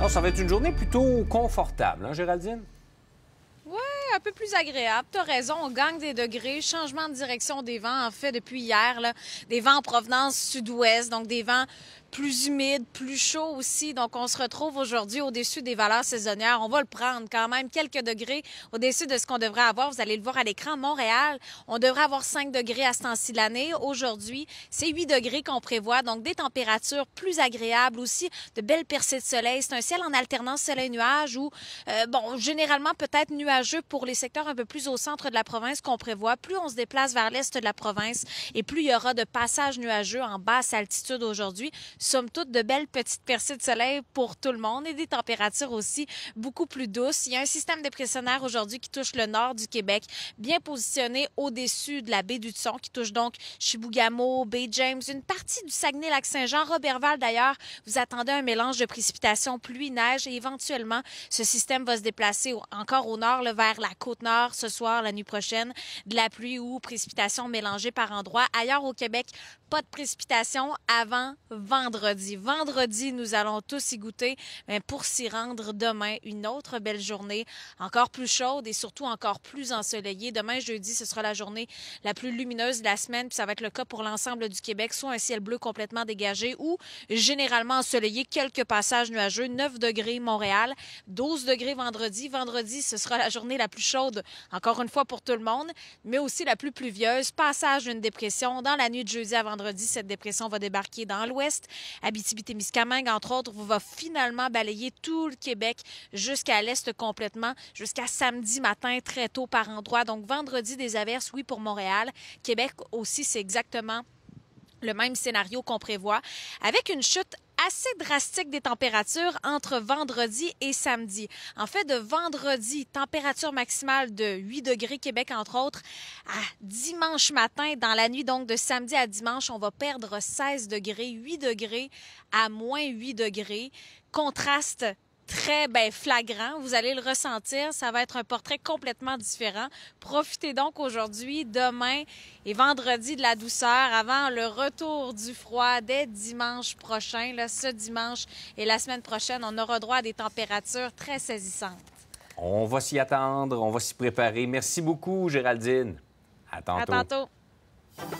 Ah, ça va être une journée plutôt confortable, hein, Géraldine? Oui, un peu plus agréable. Tu raison, on gagne des degrés. Changement de direction des vents, en fait, depuis hier, des vents en provenance sud-ouest, donc des vents plus humide, plus chaud aussi. Donc, on se retrouve aujourd'hui au-dessus des valeurs saisonnières. On va le prendre quand même quelques degrés au-dessus de ce qu'on devrait avoir. Vous allez le voir à l'écran. Montréal, on devrait avoir 5 degrés à ce temps-ci de l'année. Aujourd'hui, c'est 8 degrés qu'on prévoit. Donc, des températures plus agréables aussi, de belles percées de soleil. C'est un ciel en alternance soleil-nuage ou, euh, bon, généralement peut-être nuageux pour les secteurs un peu plus au centre de la province qu'on prévoit. Plus on se déplace vers l'est de la province et plus il y aura de passages nuageux en basse altitude aujourd'hui somme toute, de belles petites percées de soleil pour tout le monde et des températures aussi beaucoup plus douces. Il y a un système dépressionnaire aujourd'hui qui touche le nord du Québec, bien positionné au-dessus de la baie du Tson, qui touche donc Chibougamau, baie James, une partie du Saguenay-Lac-Saint-Jean, Robertval d'ailleurs. Vous attendez un mélange de précipitations, pluie, neige et éventuellement, ce système va se déplacer encore au nord, vers la côte nord ce soir, la nuit prochaine, de la pluie ou précipitations mélangées par endroits. Ailleurs au Québec, pas de précipitations avant vendredi vendredi. nous allons tous y goûter, mais pour s'y rendre demain, une autre belle journée, encore plus chaude et surtout encore plus ensoleillée. Demain, jeudi, ce sera la journée la plus lumineuse de la semaine, ça va être le cas pour l'ensemble du Québec, soit un ciel bleu complètement dégagé ou généralement ensoleillé, quelques passages nuageux, 9 degrés Montréal, 12 degrés vendredi. Vendredi, ce sera la journée la plus chaude, encore une fois pour tout le monde, mais aussi la plus pluvieuse. Passage d'une dépression dans la nuit de jeudi à vendredi, cette dépression va débarquer dans l'ouest. Abitibi-Témiscamingue, entre autres, va finalement balayer tout le Québec jusqu'à l'est complètement, jusqu'à samedi matin, très tôt par endroit. Donc, vendredi, des averses, oui, pour Montréal. Québec aussi, c'est exactement le même scénario qu'on prévoit, avec une chute assez drastique des températures entre vendredi et samedi. En fait, de vendredi, température maximale de 8 degrés Québec, entre autres, à dimanche matin, dans la nuit, donc de samedi à dimanche, on va perdre 16 degrés, 8 degrés à moins 8 degrés contraste très ben, flagrant. Vous allez le ressentir. Ça va être un portrait complètement différent. Profitez donc aujourd'hui, demain et vendredi de la douceur avant le retour du froid dès dimanche prochain. Là, ce dimanche et la semaine prochaine, on aura droit à des températures très saisissantes. On va s'y attendre, on va s'y préparer. Merci beaucoup, Géraldine. À tantôt. À tantôt.